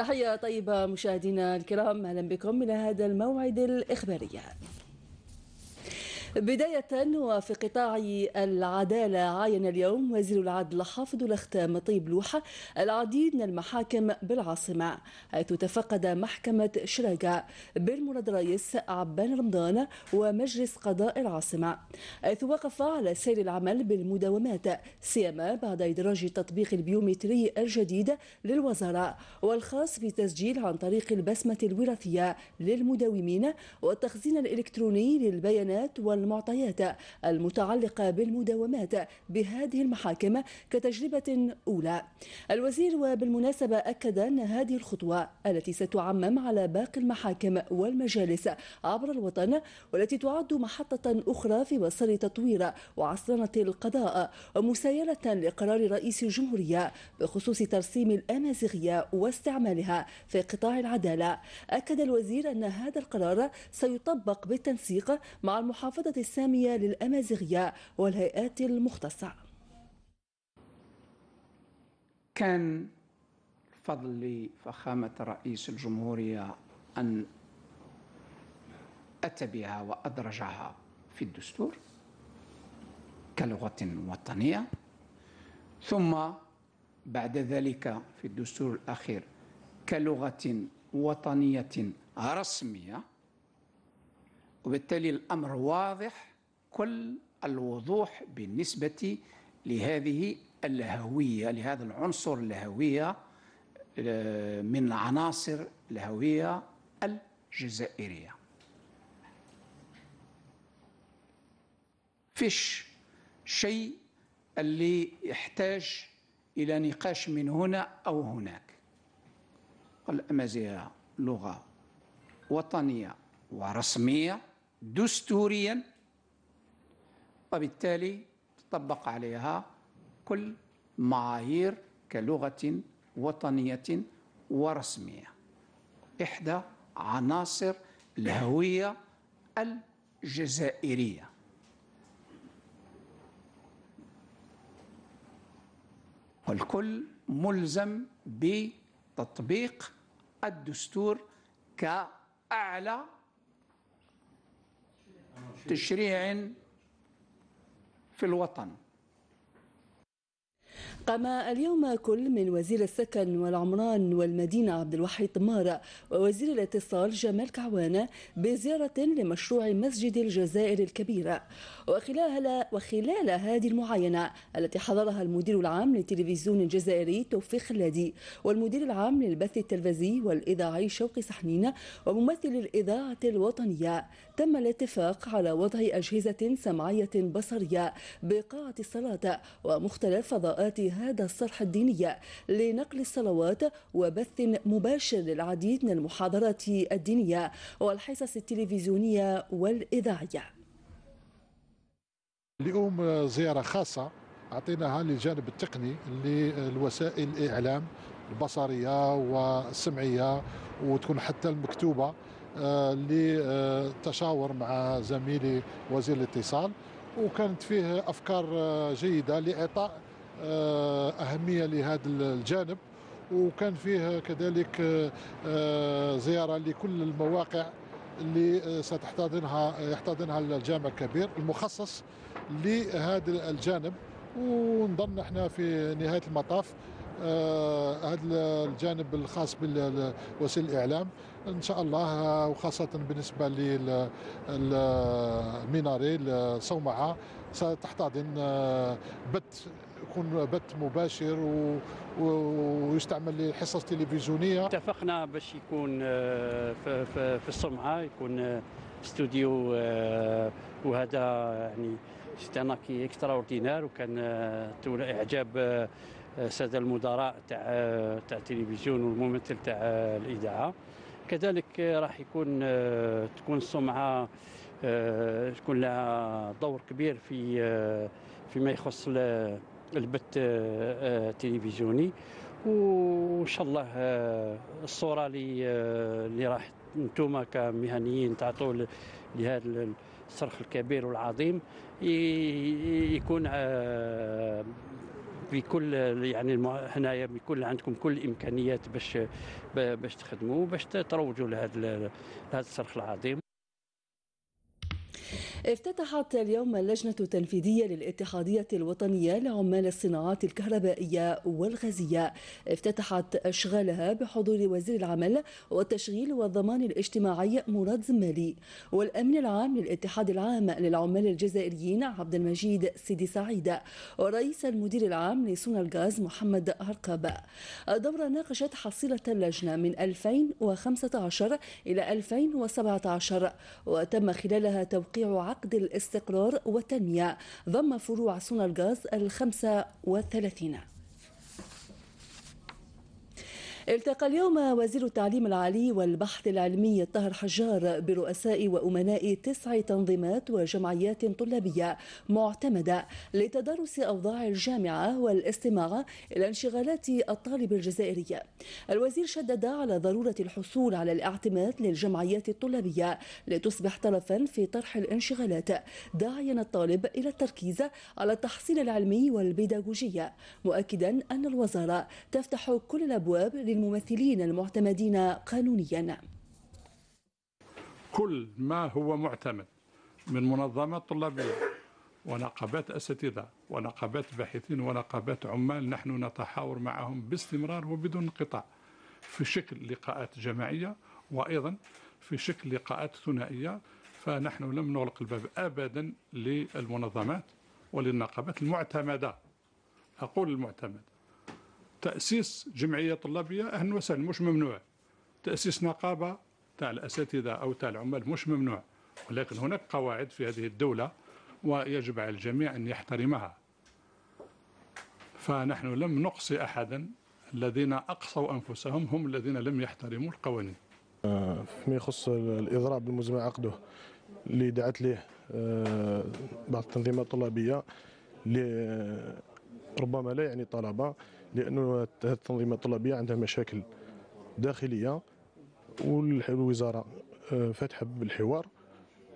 تحية طيبة مشاهدينا الكرام أهلا بكم إلى هذا الموعد الإخباري بداية وفي قطاع العدالة عاين اليوم وزير العدل حافظ الأختام طيب لوحة العديد من المحاكم بالعاصمة حيث تفقد محكمة شراقة بالمراد رئيس عبان رمضان ومجلس قضاء العاصمة حيث وقف على سير العمل بالمداومات سيما بعد إدراج تطبيق البيومتري الجديد للوزارة والخاص بالتسجيل عن طريق البسمة الوراثية للمداومين والتخزين الإلكتروني للبيانات وال المعطيات المتعلقة بالمداومات بهذه المحاكم كتجربة أولى الوزير وبالمناسبة أكد أن هذه الخطوة التي ستعمم على باقي المحاكم والمجالس عبر الوطن والتي تعد محطة أخرى في مسار تطوير وعصرنة القضاء ومسايرة لقرار رئيس الجمهورية بخصوص ترسيم الأمازيغية واستعمالها في قطاع العدالة أكد الوزير أن هذا القرار سيطبق بالتنسيق مع المحافظة السلطة السامية للأمازيغية والهيئات المختصة كان فضل فخامة رئيس الجمهورية أن أتى بها وأدرجها في الدستور كلغة وطنية ثم بعد ذلك في الدستور الأخير كلغة وطنية رسمية وبالتالي الأمر واضح كل الوضوح بالنسبة لهذه الهويه لهذا العنصر الهويه آه، من عناصر الهوية الجزائرية فيش شيء اللي يحتاج إلى نقاش من هنا أو هناك الامازيغيه لغة وطنية ورسمية دستوريا وبالتالي تطبق عليها كل معايير كلغة وطنية ورسمية إحدى عناصر الهوية الجزائرية والكل ملزم بتطبيق الدستور كأعلى تشريع في الوطن قام اليوم كل من وزير السكن والعمران والمدينة عبد الوحي طمارة ووزير الاتصال جمال كعوانة بزيارة لمشروع مسجد الجزائر الكبيرة وخلال, وخلال هذه المعاينة التي حضرها المدير العام للتلفزيون الجزائري توفيق خلادي والمدير العام للبث التلفزي والإذاعي شوقي سحنين وممثل الإذاعة الوطنية تم الاتفاق على وضع أجهزة سمعية بصرية بقاعة الصلاة ومختلف فضاءاتها هذا الصرح الديني لنقل الصلوات وبث مباشر للعديد من المحاضرات الدينية والحصص التلفزيونية والإذاعية اليوم زيارة خاصة أعطيناها للجانب التقني للوسائل الإعلام البصرية والسمعية وتكون حتى المكتوبة آه، لتشاور مع زميلي وزير الاتصال وكانت فيه أفكار آه، جيدة لإعطاء آه، أهمية لهذا الجانب وكان فيه كذلك آه، آه، زيارة لكل المواقع اللي ستحتضنها يحتضنها الجامع الكبير المخصص لهذا الجانب ونظن احنا في نهايه المطاف هذا الجانب الخاص بوسائل الاعلام ان شاء الله وخاصه بالنسبه للميناري الصومعه ستحتضن بث يكون بث مباشر و... ويستعمل لحصص تلفزيونيه اتفقنا باش يكون آه، في, في, في الصمعه يكون آه، استوديو آه، وهذا يعني سيتانا كي اكسترا اوردينار وكان تولى اعجاب الساده المدراء تاع تاع التلفزيون والممثل تاع الاذاعه كذلك راح يكون تكون السمعه تكون لها دور كبير في فيما يخص البث التلفزيوني آه، آه، وان شاء الله آه، الصوره اللي اللي راح انتم كمهنيين تعطوا لهذا الصرخ الكبير والعظيم يكون بكل يعني هنايا بكل عندكم كل الامكانيات باش باش تخدموا باش تروجوا لهذا لهذا الصرخ العظيم افتتحت اليوم اللجنة التنفيذية للاتحادية الوطنية لعمال الصناعات الكهربائية والغازية افتتحت أشغالها بحضور وزير العمل والتشغيل والضمان الاجتماعي مراد زمالي والأمن العام للاتحاد العام للعمال الجزائريين عبد المجيد سيدي سعيدة ورئيس المدير العام لسونا الغاز محمد هرقب الدورة ناقشت حصيلة اللجنة من 2015 إلى 2017 وتم خلالها توقيع عقد الاستقرار والتنمية ضم فروع الغاز الخمسة وثلاثين التقى اليوم وزير التعليم العالي والبحث العلمي طاهر حجار برؤساء وأمناء تسع تنظيمات وجمعيات طلابية معتمدة لتدارس أوضاع الجامعة والاستماع إلى انشغالات الطالب الجزائري الوزير شدد على ضرورة الحصول على الاعتماد للجمعيات الطلابية لتصبح طرفا في طرح الانشغالات داعيا الطالب إلى التركيز على التحصيل العلمي والبيداغوجية مؤكدا أن الوزارة تفتح كل الأبواب للممثلين المعتمدين قانونيا كل ما هو معتمد من منظمات طلابية ونقابات أساتذة ونقابات باحثين ونقابات عمال نحن نتحاور معهم باستمرار وبدون انقطاع في شكل لقاءات جماعية وأيضا في شكل لقاءات ثنائية فنحن لم نغلق الباب أبدا للمنظمات وللنقابات المعتمدة أقول المعتمدة تأسيس جمعية طلابية أهلا وسهلا مش ممنوع تأسيس نقابة تاع الأساتذة أو تاع العمال مش ممنوع ولكن هناك قواعد في هذه الدولة ويجب على الجميع أن يحترمها فنحن لم نقصي أحدا الذين أقصوا أنفسهم هم الذين لم يحترموا القوانين فيما يخص الإضراب المزمع عقده اللي دعت له آه، بعض التنظيمات الطلابية ربما لا يعني طلبه لانه التنظيمات الطلابيه عندها مشاكل داخليه والوزاره آه، فاتحه بالحوار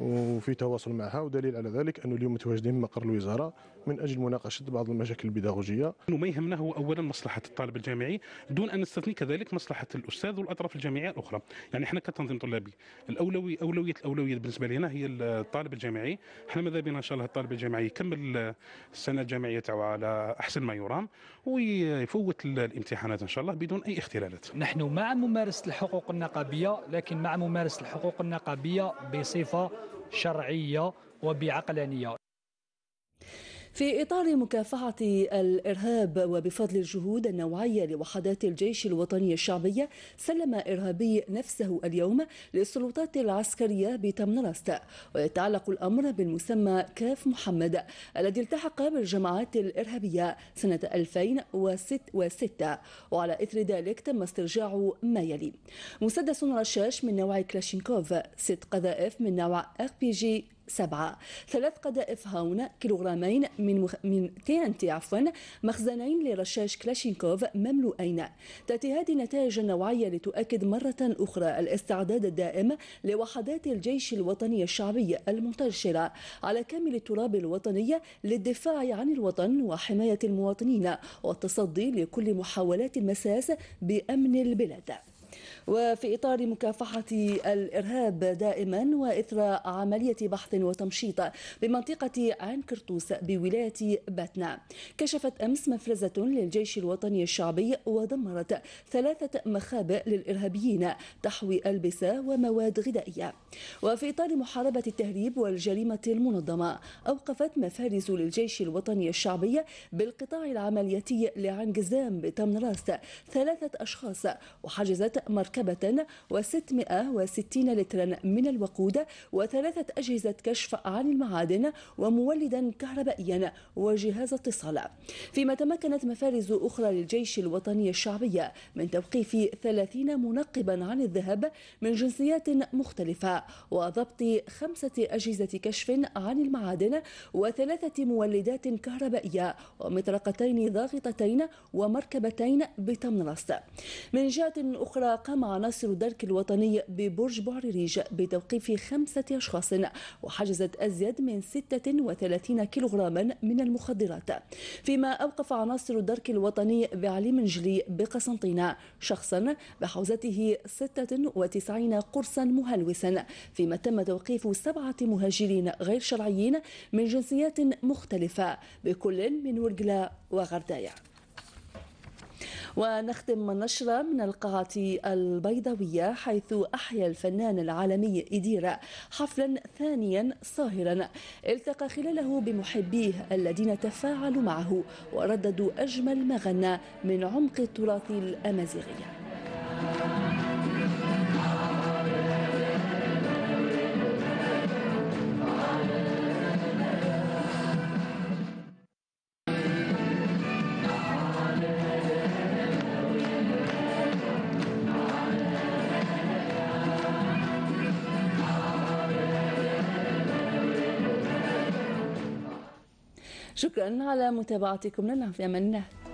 وفي تواصل معها ودليل على ذلك انه اليوم متواجدين مقر الوزاره من اجل مناقشه بعض المشاكل البيداغوجيه. ما يهمنا هو اولا مصلحه الطالب الجامعي دون ان نستثني كذلك مصلحه الاستاذ والاطراف الجامعيه الاخرى، يعني احنا كتنظيم طلابي الاولوي اولويه الاولويه بالنسبه لنا هي الطالب الجامعي، احنا ماذا بنا ان شاء الله الطالب الجامعي يكمل السنه الجامعيه تاعو على احسن ما يرام ويفوت الامتحانات ان شاء الله بدون اي اختلالات. نحن مع ممارسه الحقوق النقابيه لكن مع ممارسه الحقوق النقابيه بصفه شرعيه وبعقلانيه في إطار مكافحة الإرهاب وبفضل الجهود النوعية لوحدات الجيش الوطني الشعبية سلم إرهابي نفسه اليوم للسلطات العسكرية بتمنرست ويتعلق الأمر بالمسمى كاف محمد الذي التحق بالجماعات الإرهابية سنة 2006 وعلى إثر ذلك تم استرجاع ما يلي مسدس رشاش من نوع كلاشينكوف ست قذائف من نوع اخ بي جي سبعة ثلاث قذائف هاون كيلوغرامين من مخ... من تي ان تي عفوا مخزنين لرشاش كلاشينكوف مملوئين تأتي هذه النتائج النوعية لتؤكد مرة أخرى الاستعداد الدائم لوحدات الجيش الوطني الشعبي المنتشرة على كامل التراب الوطني للدفاع عن الوطن وحماية المواطنين والتصدي لكل محاولات المساس بأمن البلاد وفي إطار مكافحة الإرهاب دائما وإثر عملية بحث وتمشيط بمنطقة عين كرتوس بولاية باتنا كشفت أمس مفرزة للجيش الوطني الشعبي ودمرت ثلاثة مخابئ للإرهابيين تحوي ألبسة ومواد غذائية وفي إطار محاربة التهريب والجريمة المنظمة أوقفت مفارز للجيش الوطني الشعبي بالقطاع العملياتي لعنجزام بتمنراست ثلاثة أشخاص وحجزت مركبة و660 لترا من الوقود وثلاثة أجهزة كشف عن المعادن ومولدا كهربائيا وجهاز اتصال فيما تمكنت مفارز أخرى للجيش الوطني الشعبي من توقيف 30 منقبا عن الذهب من جنسيات مختلفة وضبط خمسة أجهزة كشف عن المعادن وثلاثة مولدات كهربائية ومطرقتين ضاغطتين ومركبتين بتمنرست من جهة أخرى قام عناصر الدرك الوطني ببرج بعريريج بتوقيف خمسة أشخاص وحجزت أزيد من 36 كيلوغراما من المخدرات فيما أوقف عناصر الدرك الوطني بعلي منجلي بقسنطينة شخصا بحوزته 96 قرصا مهلوسا فيما تم توقيف سبعة مهاجرين غير شرعيين من جنسيات مختلفة بكل من ورقلة وغردايا ونختم النشرة من القاعة البيضاوية حيث أحيا الفنان العالمي إديرا حفلا ثانيا صاهرا التقى خلاله بمحبيه الذين تفاعلوا معه ورددوا أجمل ما غنى من عمق التراث الأمازيغي شكرا على متابعتكم لنا في أمان الله